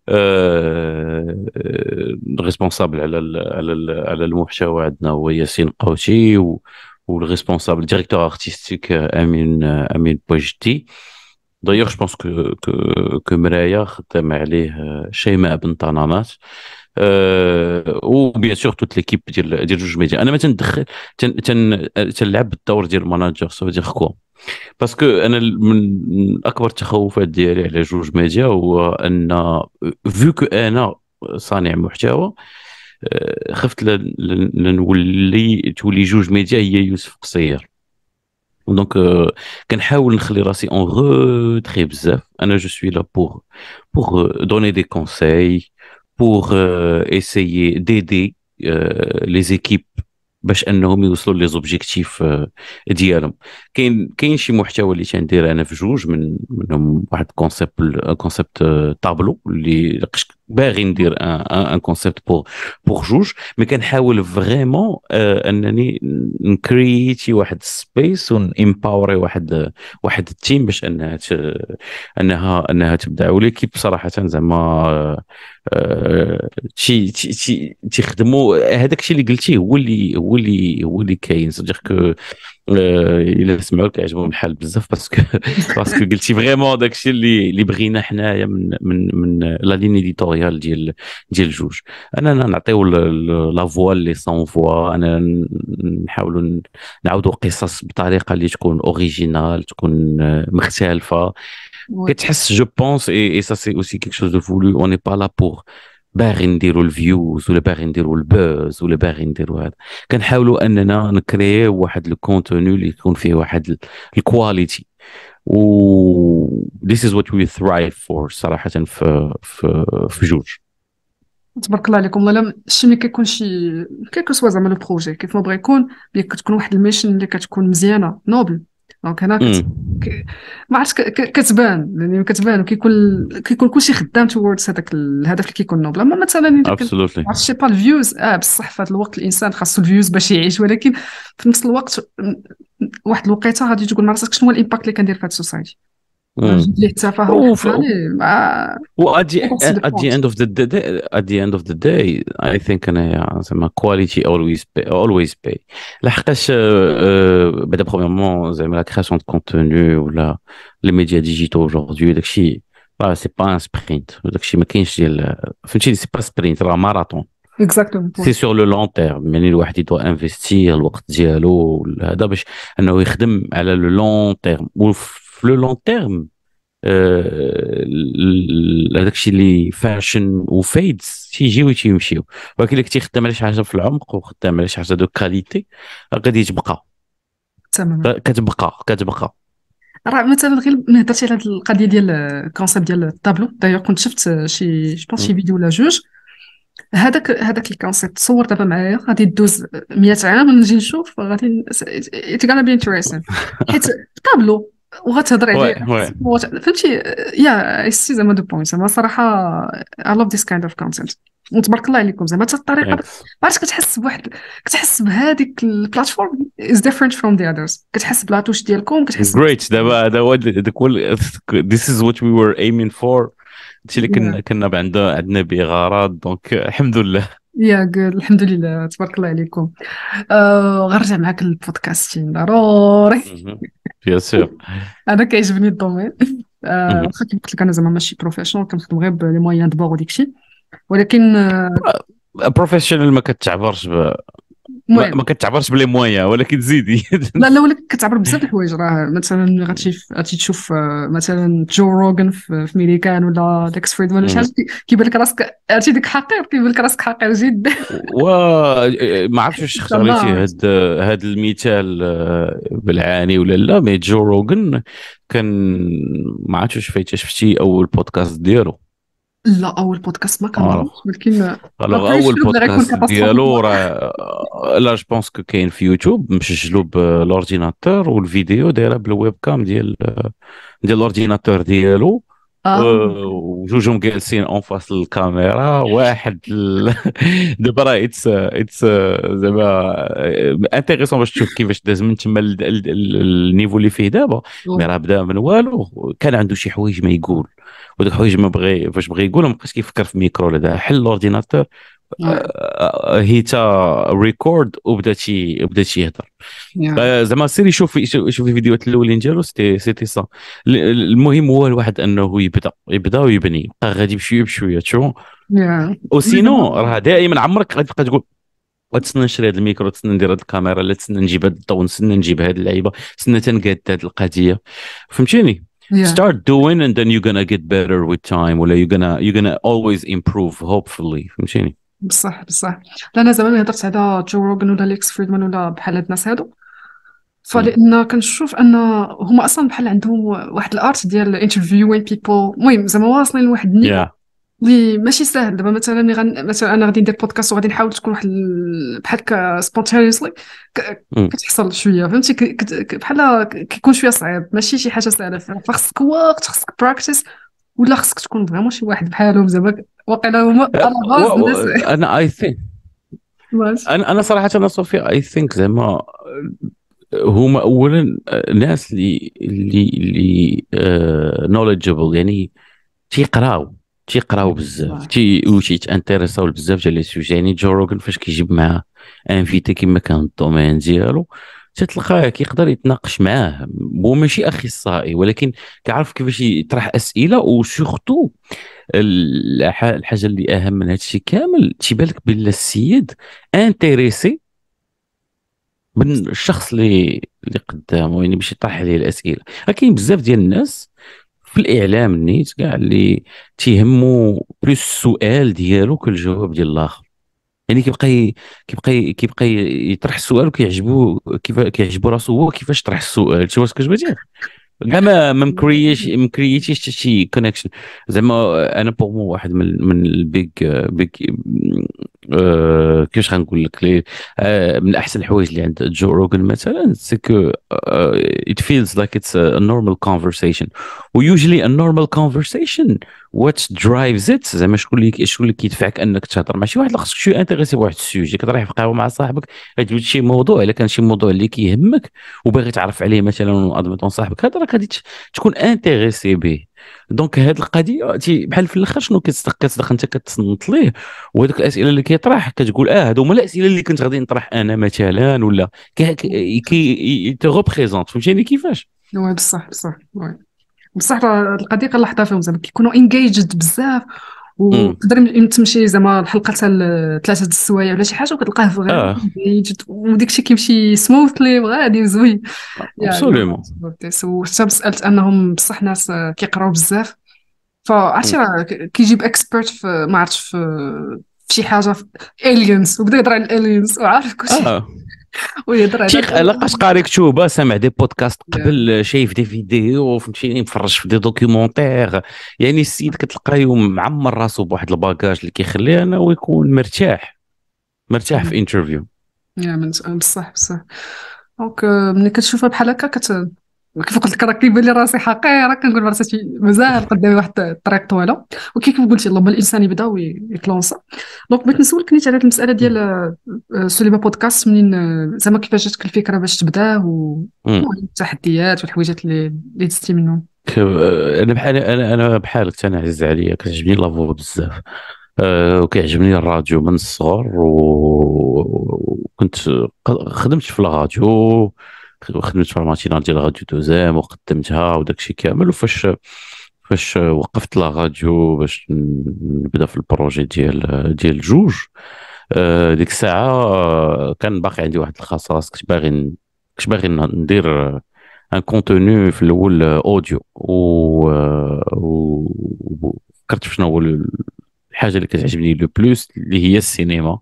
الريسبونسابل على ال على ال على المحتوى عندنا هو ياسين قوتي والريسبونسابل ديريكتور ارتستيك امين امين بوجدي دايوغ جو بونس كو كو مرايا خدام عليه شيماء بن طنانات أه وبيان سور توت ليكيب ديال ديال جوج ميديا انا ما تندخل تن تن تنلعب الدور ديال المناجر سو دير خو باسكو انا من اكبر التخوفات ديالي على جوج ميديا هو ان فيو كو انا صانع محتوى آه، خفت لنولي تولي جوج ميديا هي يوسف قصير دونك euh، كنحاول نخلي راسي اون غو تخي بزاف انا جو سوي لا بور بور دوني دي كونساي pour euh, essayer d'aider euh, les équipes, parce qu'ens ils les objectifs euh, كاين كاين شي محتوى اللي تندير انا في جوج من منهم واحد كونسيبت كونسيبت طابلو اللي باغي ندير ان كونسيبت بور بور جوج مي كنحاول فريمون euh, انني نكريتي واحد سبيس ونامباوري واحد واحد التيم باش انها انها انها تبدا وليكيب صراحه زعما euh، تي تي تيخدموا هذاك الشيء اللي قلتيه هو اللي هو اللي هو اللي كاين كو الا لك يعجبهم الحال بزاف باسكو باسكو قلتي فريمون داكشي اللي اللي بغينا حنايا من من من لا لين ايديتوريال ديال ديال الجوج انا نعطيو لا فوا اللي سون فوا انا نحاولوا نعاودوا قصص بطريقه اللي تكون اوريجينال تكون آه، مختلفه كتحس جو بونس اي سا سي اوسي كيك شوز دو فولو اون با لا بور باغي نديروا الفيوز ولا باغي نديروا البوز ولا باغي نديروا هذا كنحاولوا اننا نكري واحد الكونتوني اللي يكون فيه واحد الكواليتي و this is what we thrive for صراحه في في في جوج تبارك الله عليكم والله شي ملي كيكون شي كيكو سوا زعما لو بروجي كيف ما بغا يكون كتكون واحد الميشن اللي كتكون مزيانه نوبل دونك هنا كت... ما عرفتش كتبان يعني كتبان كيكون كيكون كلشي خدام توردز هذاك الهدف اللي كيكون نوبل اما مثلا ما عرفتش با الفيوز اه بصح في هذا الوقت الانسان خاصو الفيوز باش يعيش ولكن في نفس الوقت واحد الوقيته غادي تقول مع راسك شنو هو الامباكت اللي كندير في هذه السوسايتي وات ذا اند اوف ذا داي ات ذا اند اوف ذا داي اي ثينك انا آه، آه، زعما كواليتي اولويز باي اولويز باي لحقاش بعدا بروميرمون زعما لا كرياسيون دو كونتوني ولا لي ميديا ديجيتو اجوردي داكشي راه سي با ان سبرينت داكشي ما كاينش ديال فهمتيني سي با سبرينت راه ماراثون اكزاكتومون سي سور لو لون تيرم يعني الواحد يدوا انفيستير الوقت ديالو هذا باش انه يخدم على لو لون تيرم في لو لون تيرم هذاك الشيء اللي فاشن وفيدز تيجيو تيمشيو ولكن اللي كنتي خدام على شي حاجه في العمق وخدام على شي حاجه دو كاليتي غادي تبقى تماما كتبقى كتبقى راه مثلا غير ما هضرتي على هذه القضيه ديال الكونسيبت ديال الطابلو دايوغ كنت شفت شي جو شي فيديو ولا جوج هذاك هذاك الكونسيبت تصور دابا معايا غادي دوز 100 عام نجي نشوف غادي اتس غانا بي انتريسين حيت الطابلو وغتهضر عليه فهمتي يا اي سي زعما دو بوينت زعما صراحه اي لاف ذيس كايند اوف كونتنت وتبارك الله عليكم زعما حتى الطريقه عرفت كتحس بواحد كتحس بهذيك البلاتفورم از ديفرنت فروم ذا اذرز كتحس بلاتوش ديالكم كتحس جريت دابا هذا هو ذيس از وات وي وير ايمين فور هادشي اللي كنا كنا عندنا به غرض دونك الحمد لله ياك الحمد لله تبارك الله عليكم آه، غنرجع معاك للبودكاست ضروري بيان سور انا كيعجبني الدومين واخا آه، كيف قلت لك انا زعما ماشي بروفيشنال كنخدم غير بلي موان دو بور وديك ولكن بروفيشنال آه، ما كتعبرش ما, ما كتعبرش بلي مويا ولكن زيدي لا لا ولكن كتعبر بزاف الحوايج راه مثلا غاتشي غاتشي تشوف آه، مثلا جو روغن في ميريكان ولا داكس فريد ولا شي حاجه كيبان لك راسك عرفتي ديك حقير كيبان لك راسك حقير جدا و آه، ما عرفتش واش اختاريتي هاد آه، هاد المثال بالعاني ولا لا مي جو روغن كان ما عرفتش فايت شفتي اول بودكاست ديالو لا اول بودكاست ما كان آه. ولكن الوغ اول بودكاست ديالو راه لا جو بونس كو كاين في يوتيوب مسجلو بالاورديناتور والفيديو دايره بالويب كام ديال آه، ديال الاورديناتور ديالو آه. آه، وجوجهم جالسين اون فاس الكاميرا واحد دابا راه اتس اتس زعما آه، انتيريسون باش تشوف كيفاش داز من تما النيفو اللي فيه دابا مي راه بدا من والو كان عنده شي حوايج ما يقول ودوك الحوايج ما بغي فاش بغى يقولهم ما بقاش كيفكر في ميكرو ولا حل الاورديناتور آه، نعم. آه، هيتا ريكورد وبدا تي بدا تيهضر نعم. آه، زعما سيري شوفي شوفي الفيديوهات الاولين ديالو سيتي سيتي سا المهم هو الواحد انه يبدا يبدا ويبني يبقى غادي بشويه بشويه تشو نعم. وسينو راه دائما عمرك غتبقى تقول تسنى نشري هذا الميكرو تسنى ندير هذه الكاميرا لا تسنى نجيب هذا الضوء تسنى نجيب هذه اللعيبه تسنى تنقاد هذه القضيه فهمتيني yeah. start doing and then you're gonna get better with time or you're gonna you're gonna always improve hopefully فهمتيني بصح بصح انا زمان هضرت على جو روغن ولا ليكس فريدمان ولا بحال هاد الناس هادو فلان كنشوف ان هما اصلا بحال عندهم واحد الارت ديال انترفيوين بيبل المهم زعما واصلين لواحد النيفو اللي ماشي ساهل دابا مثلا ملي غن... مثلا انا غادي ندير بودكاست وغادي نحاول تكون واحد بحال هكا ك... كتحصل شويه فهمتي ك... ك... بحال كيكون شويه صعيب ماشي شي حاجه سهله فخصك وقت خصك براكتيس ولا خصك تكون فريمون شي واحد بحالهم زعما واقيلا هما أه، انا اي ثينك انا انا صراحه انا صوفيا اي ثينك زعما هما اولا ناس اللي اللي اللي نولجبل أه، يعني تيقراو تيقراو بزاف تي وتيتانتيريساو بزاف ديال لي سوجي يعني جو روغن فاش كيجيب معاه انفيتي كما كان الدومين ديالو تتلقاه كيقدر يتناقش معاه هو ماشي اخصائي ولكن كيعرف كيفاش يطرح اسئله وسورتو الحاجه اللي اهم من هذا الشيء كامل تيبان لك بلا السيد انتريسي من الشخص اللي اللي قدامه يعني باش يطرح عليه الاسئله كاين بزاف ديال الناس في الاعلام النيت كاع اللي تيهمو بلوس السؤال ديالو كالجواب ديال الاخر يعني كيبقى كيبقى كيبقى يطرح السؤال وكيعجبو كيف كيعجبو راسو هو كيفاش طرح السؤال شو واش كتبغي كاع ما ما مكرييش مكرييتيش حتى شي كونيكشن زعما انا بوغ مو واحد من من البيج بيج آه، كيفاش غنقول لك آه، من احسن الحوايج اللي عند جو روغن مثلا سكو ات فيلز لايك اتس ا نورمال كونفرسيشن ويوجلي ا نورمال كونفرسيشن وات درايفز ات زعما شكون اللي شكون اللي كيدفعك انك تهضر مع شي واحد خاصك شو انتريسي بواحد السوجي كتروح في قهوه مع صاحبك غادي شي موضوع الا كان شي موضوع اللي كيهمك وباغي تعرف عليه مثلا ادمتون صاحبك هذا راك غادي تكون انتريسي به دونك هاد القضيه بحال في الاخر شنو كتصدق كتصدق انت كتصنت ليه وهذوك الاسئله اللي كيطرح كتقول اه هادو هما الاسئله اللي كنت غادي نطرح انا مثلا ولا كي تي ريبريزونت فهمتيني كيفاش وي بصح بصح وي بصح القضيه كنلاحظها فيهم زعما كيكونوا انجيجد بزاف وتقدر تمشي زعما الحلقه تاع ثلاثه السوايع ولا شي حاجه وكتلقاه فغير آه. وديك الشيء كيمشي سموثلي وغادي زوين ابسوليومون وحتى سالت انهم بصح ناس كيقراو بزاف فعرفتي راه كيجيب اكسبيرت في ما عرفتش في شي حاجه في الينز وبدا يهضر على الالينز وعارف كلشي شيء آه. ويهضر على شيخ لقاش قاري كتوبه سامع دي بودكاست قبل آه، شايف دي فيديو فهمتيني مفرج في دي دوكيومونتير يعني السيد كتلقى يوم معمر راسو بواحد الباكاج اللي كيخليه انا ويكون مرتاح مرتاح في انترفيو يا من بصح بصح دونك آه، ملي كتشوفها بحال هكا كيف قلت لك راه كيبان لي راسي حقير كنقول براسي مازال قدامي واحد الطريق طويله وكيف قلتي اللهم الانسان يبدا ويتلونسا دونك بغيت نسولك نيت على المساله ديال آه، سوليبا بودكاست منين آه، زعما كيفاش جاتك الفكره باش تبدا والتحديات والحويجات اللي دزتي منهم آه، انا بحال انا انا بحالك انا عزيز عليا كتعجبني لافو بزاف وكيعجبني الراديو من الصغر وكنت خدمت في الراديو خدمت في الماتينال ديال راديو دوزام وقدمتها وداكشي كامل وفاش فاش وقفت لا راديو باش نبدا في البروجي ديال ديال جوج آه، ديك الساعه آه، كان باقي عندي واحد الخصاص كنت باغي كنت باغي ندير ان كونتوني في الاول اوديو آه، و فكرت شنو هو الحاجه اللي كتعجبني لو بلوس اللي هي السينما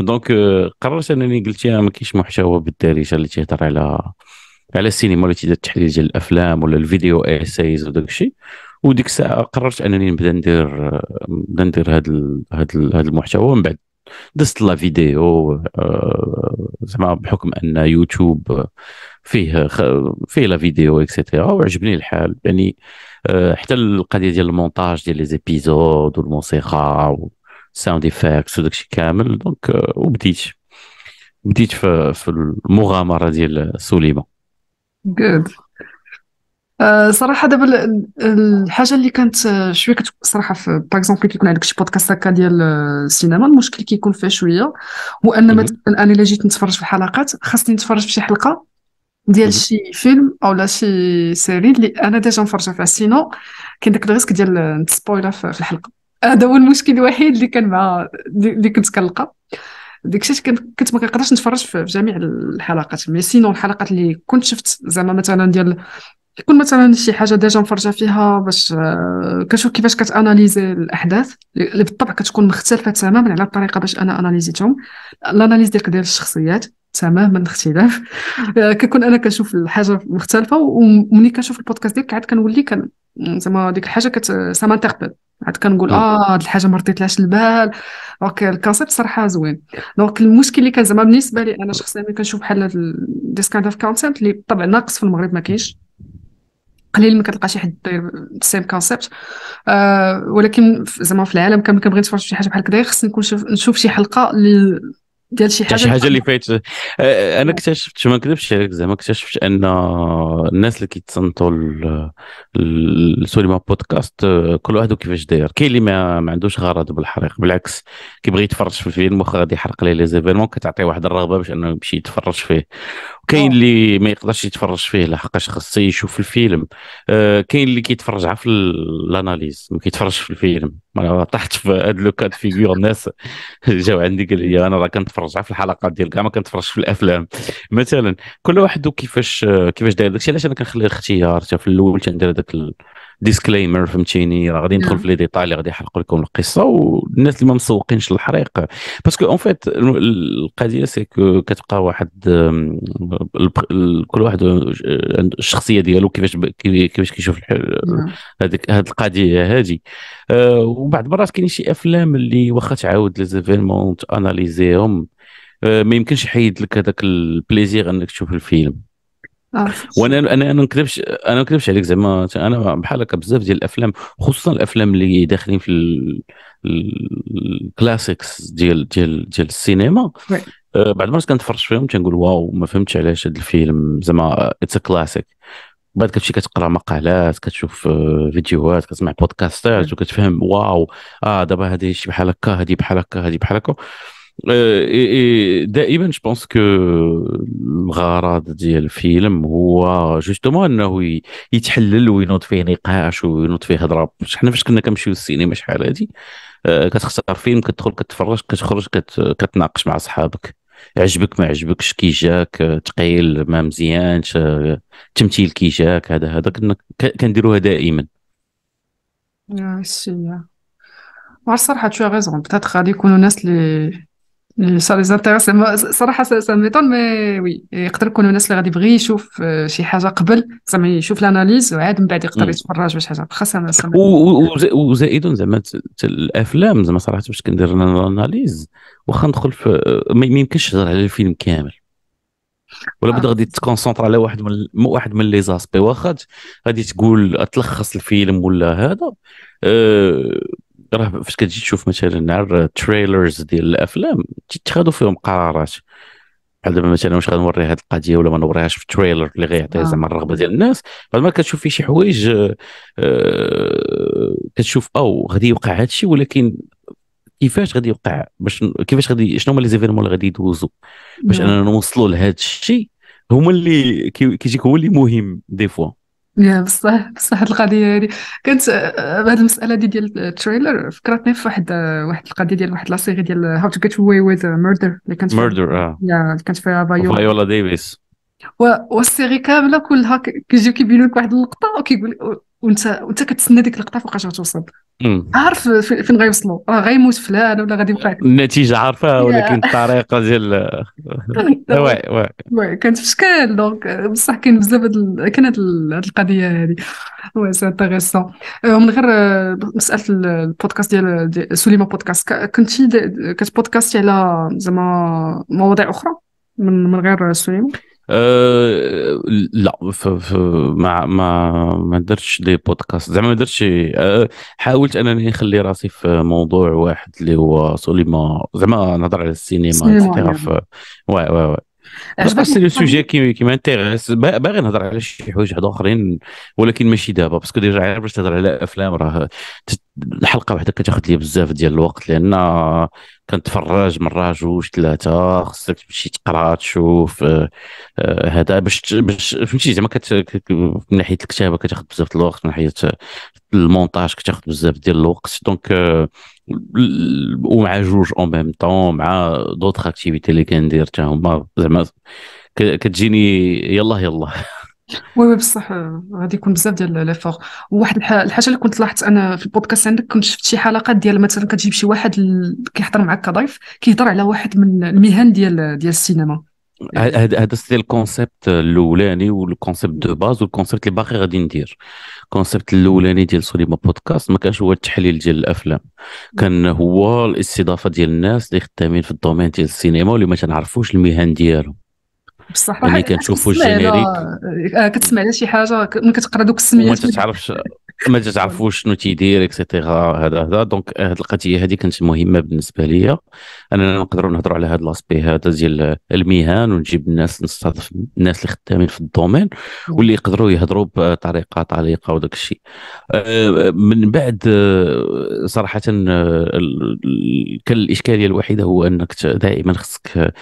دونك euh, قررت انني قلت يا ما كاينش محتوى بالدارجه اللي تيهضر على على السينما ولا تيدير التحليل ديال الافلام ولا الفيديو اسايز وداك الشيء وديك الساعه قررت انني نبدا ندير نبدا ندير هذا هذا المحتوى ومن بعد دست لا فيديو آه، زعما بحكم ان يوتيوب فيه فيه لا فيديو اكسيتيرا وعجبني الحال يعني آه، حتى القضيه ديال المونتاج ديال لي زيبيزود والموسيقى ساوند افكتس وداكشي كامل دونك وبديت بديت في, في المغامره ديال سليمه جود صراحه دابا الحاجه اللي كانت شويه كتكون صراحه في باغ اكزومبل كيكون عندك شي بودكاست هكا ديال السينما المشكل كيكون فيه شويه هو ان مثلا انا الا جيت نتفرج في الحلقات خاصني نتفرج في شي حلقه ديال شي فيلم او لا شي سيري اللي انا ديجا نفرجها فيها سينو كاين داك الريسك ديال نتسبويلا في الحلقه هذا هو المشكل الوحيد اللي كان مع اللي كنت كنلقى ديك الشيء كنت ما كنقدرش نتفرج في جميع الحلقات مي سينو الحلقات اللي كنت شفت زعما مثلا ديال يكون مثلا شي حاجه ديجا مفرجه فيها باش آه، كنشوف كيفاش كتاناليزي الاحداث اللي بالطبع كتكون مختلفه تماما على الطريقه باش انا اناليزيتهم الاناليز ديالك ديال الشخصيات تماما اختلاف آه، كنكون انا كنشوف الحاجه مختلفه ومني كنشوف البودكاست ديالك عاد كنولي كان زعما ديك الحاجه كت عاد كنقول آه. اه هاد الحاجه ما رديتلهاش البال اوكي الكونسيبت صراحه زوين دونك المشكل اللي كان زعما بالنسبه لي انا شخصيا ملي كنشوف بحال هاد ديس كايند اوف كونسيبت اللي بالطبع ناقص في المغرب ما كاينش قليل ما كتلقى شي حد داير سيم كونسيبت ولكن زعما في العالم كامل كنبغي نتفرج شي حاجه بحال كدا خصني نكون نشوف شي حلقه اللي ديال شي حاجه شي حاجه اللي فايت أه، أه، انا اكتشفت ما نكذبش عليك زعما اكتشفت ان الناس اللي كيتصنتوا سوري بودكاست أه، كل واحد كيفاش داير كاين اللي ما, ما عندوش غرض بالحريق بالعكس كيبغي يتفرج في الفيلم واخا غادي يحرق ليه لي زيفيرمون كتعطيه واحد الرغبه باش انه يمشي يتفرج فيه كاين اللي ما يقدرش يتفرج فيه لحقاش خاصو يشوف الفيلم كاين اللي كيتفرج عا في الاناليز ما كيتفرجش في الفيلم ما طحت في هاد لو كاد فيغور الناس جاو عندي قال لي انا راه كنتفرج في الحلقات ديال كاع ما كنتفرجش في الافلام مثلا كل واحد كيفاش كيفاش داير داكشي علاش انا كنخلي اختيار في الاول تندير هذاك ديسكليمر فهمتيني راه غادي ندخل نعم. في لي ديتاي اللي غادي يحرقوا لكم القصه والناس اللي ما مسوقينش الحريق باسكو اون فيت القضيه سي كتبقى واحد كل واحد آه، الشخصيه ديالو كيفاش كيفاش كيشوف نعم. هذيك هذه القضيه هذه آه، وبعد المرات كاين شي افلام اللي واخا تعاود لي زيفينمون تاناليزيهم آه، ما يمكنش يحيد لك هذاك البليزير انك تشوف الفيلم وانا انا انا نكذبش انا نكذبش عليك زعما انا بحالك بزاف ديال الافلام خصوصا الافلام اللي داخلين في الكلاسيكس ديال ديال ديال السينما آه، بعد مرات كنتفرج فيهم تنقول واو ما فهمتش علاش هذا الفيلم زعما اتس كلاسيك بعد كتمشي كتقرا مقالات كتشوف آه، فيديوهات كتسمع بودكاستات وكتفهم واو اه دابا هذه شي بحال هكا هذه بحال هكا هذه بحال هكا Euh, et, دائما جو بونس كو الغرض ديال الفيلم هو جوستومون انه يتحلل وينوض فيه نقاش وينوض فيه هضره حنا فاش كنا كنمشيو للسينما شحال هادي كتختار فيلم كتدخل كتفرج كتخرج كت... كتناقش مع صحابك عجبك ما عجبكش كي جاك تقيل ما مزيانش تمثيل كي جاك هذا هذا كنا كنديروها دائما يا سي ما صراحه تو غيزون بتات غادي يكونوا ناس اللي سا لي انتريس صراحه سا ميطون مي وي يقدر يكون الناس اللي غادي يبغي يشوف euh, شي حاجه قبل زعما يشوف الاناليز وعاد من بعد يقدر يتفرج باش حاجه خاصة وزائد زعما الافلام زعما صراحه باش كندير الاناليز واخا ندخل في آه، ما يمكنش تهضر على الفيلم كامل ولا بد غادي تكونسونطر على واحد من واحد من لي زاسبي واخا غادي تقول تلخص الفيلم ولا هذا آه، راه فاش كتجي تشوف مثلا نهار تريلرز ديال الافلام تيتخذوا فيهم قرارات بحال دابا مثلا واش غنوري هذه القضيه ولا ما نوريهاش في التريلر اللي غيعطي آه. زعما الرغبه ديال الناس بعد ما كتشوف فيه شي حوايج آه, آه، كتشوف او غادي يوقع هذا الشيء ولكن كيفاش غادي يوقع باش كيفاش غادي شنو هما لي زيفينمون اللي غادي يدوزوا باش نعم. اننا نوصلوا لهذا الشيء هما اللي كيجيك هو اللي مهم دي فوا يا بصح بصح هاد القضيه هادي كانت بهاد آه، آه، المساله دي ديال التريلر فكرتني في واحد آه، واحد القضيه ديال واحد لاسيغي ديال هاو تو جيت اواي ويز ميردر اللي كانت ميردر اه يا اللي كانت فيها فايولا فايولا ديفيس والسيري كامله كلها كيجيو كيبينوا لك واحد اللقطه وكيقول وانت وانت كتسنى ديك اللقطه فوقاش غتوصل عارف فين غيوصلوا راه غيموت فلان ولا غادي يوقع النتيجه عارفها ولكن الطريقه ديال واي واي كانت في شكل دونك بصح كاين بزاف كاين هذه القضيه هذه وي سي انتريسون آه، من غير آه، مساله البودكاست ديال سليمه بودكاست كنتي كتبودكاستي على زعما مواضيع اخرى من من غير سليمه أه لا ف ف ما ما ما درتش دي بودكاست زعما ما درتش أه حاولت انني نخلي راسي في موضوع واحد اللي هو سوليما زعما نهضر على السينما نعم. في واي واي واي بس سوجي كي, كي مانتيريس باغي نهضر على شي حوايج هاد اخرين ولكن ماشي دابا باسكو ديجا عارف باش تهضر على افلام راه الحلقه وحده كتاخذ لي بزاف ديال الوقت لان كنتفرج مره جوج ثلاثه خصك تمشي تقرا تشوف آه، آه، هذا باش باش فهمتي زعما من ناحيه الكتابه كتاخذ بزاف الوقت من ناحيه المونتاج كتاخذ بزاف ديال الوقت دونك ومع جوج اون ميم طون مع دوطخ اكتيفيتي اللي كندير حتى هما زعما كتجيني يلاه يلاه وي وي بصح غادي يكون بزاف ديال فور واحد الحاجه اللي كنت لاحظت انا في البودكاست عندك كنت شفت شي حلقات ديال مثلا كتجيب شي واحد كيحضر معك كضيف كيهضر على واحد من المهن ديال ديال السينما هذا هذا سيتي الكونسيبت الاولاني والكونسيبت دو باز والكونسيبت اللي باقي غادي ندير الكونسيبت الاولاني ديال سوليما بودكاست ما كانش هو التحليل ديال الافلام كان هو الاستضافه ديال الناس اللي خدامين في الدومين ديال السينما واللي ما تنعرفوش المهن ديالهم بصح ملي كنشوفوا الجينيريك آه، كتسمع على شي حاجه ملي كتقرا دوك السميات ما تعرفش ما تعرفوش شنو تيدير اكسيتيرا هذا هذا دونك آه، هذه القضيه هذه كانت مهمه بالنسبه ليا اننا نقدروا نهضروا على هذا لاسبي هذا ديال المهن ونجيب الناس نستضيف الناس اللي خدامين في الدومين واللي يقدروا يهضروا بطريقه طليقه وداك الشيء آه، من بعد صراحه كان الاشكاليه الوحيده هو انك دائما خصك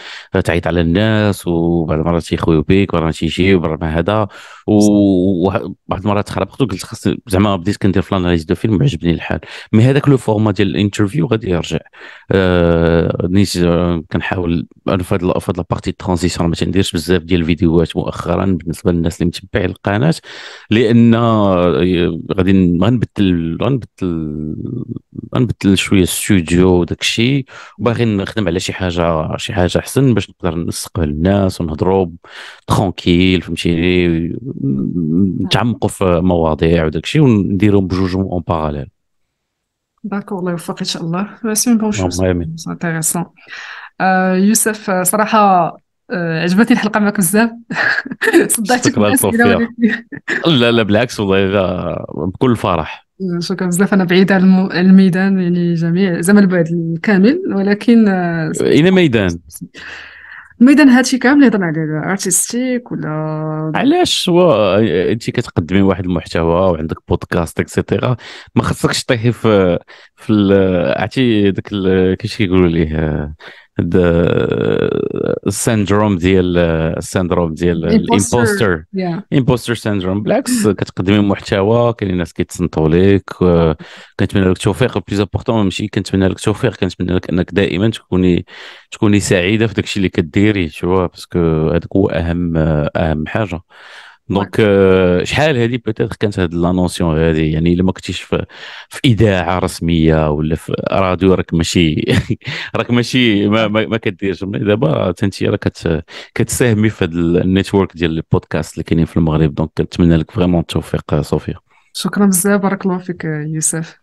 تعيط على الناس و بعض المرات تيخويو بيك وبعض تيجي يجي وبعض هذا وبعض المرات خربقت وقلت خاص زعما بديت كندير في الاناليز دو فيلم عجبني الحال مي هذاك لو فورما ديال الانترفيو غادي يرجع آه نيت آه، كنحاول انا في هاد لابارتي ترانزيسيون ما تنديرش بزاف ديال الفيديوهات مؤخرا بالنسبه للناس اللي متبعين القناه لان آه، غادي غنبدل غنبدل غنبدل شويه الاستوديو وداك الشيء وباغي نخدم على شي حاجه شي حاجه احسن باش نقدر نستقبل الناس ونهضر مضروب ترونكيل فهمتيني نتعمقوا في مواضيع وداك الشيء ونديرهم بجوج اون باراليل داكور الله يوفق ان شاء الله سي اون بون شوز انتيريسون يوسف صراحه عجبتني الحلقه معك بزاف صدعتك لا لا بالعكس والله بكل فرح آه، شكرا بزاف انا بعيده على الميدان يعني جميع زعما البعد الكامل ولكن آه، الى ميدان ميدان هادشي كامل يهضر على الارتستيك ولا علاش هو انت كتقدمي واحد المحتوى وعندك بودكاست اكسيتيرا ما خصكش طيحي في في عرفتي داك كيفاش كيقولوا ليه السندروم uh, ديال السندروم uh, ديال الامبوستر امبوستر سندروم بالعكس كتقدمي محتوى كاين ناس كيتصنتوا لك كنتمنى لك التوفيق بليز امبورطون ماشي كنتمنى لك التوفيق كنتمنى لك انك دائما تكوني تكوني سعيده في داكشي اللي كديري شو باسكو هذاك هو اهم اهم حاجه دونك euh, شحال هذه بوتيتر كانت هذه لا نونسيون هذه يعني الا ما كنتيش في, في اذاعه رسميه ولا في راديو راك ماشي راك ماشي ما, ما, ما كديرش دابا انت راك كتساهمي في هذا النيتورك ديال البودكاست اللي كاينين في المغرب دونك كنتمنى لك فريمون التوفيق صوفيا شكرا بزاف بارك الله فيك يوسف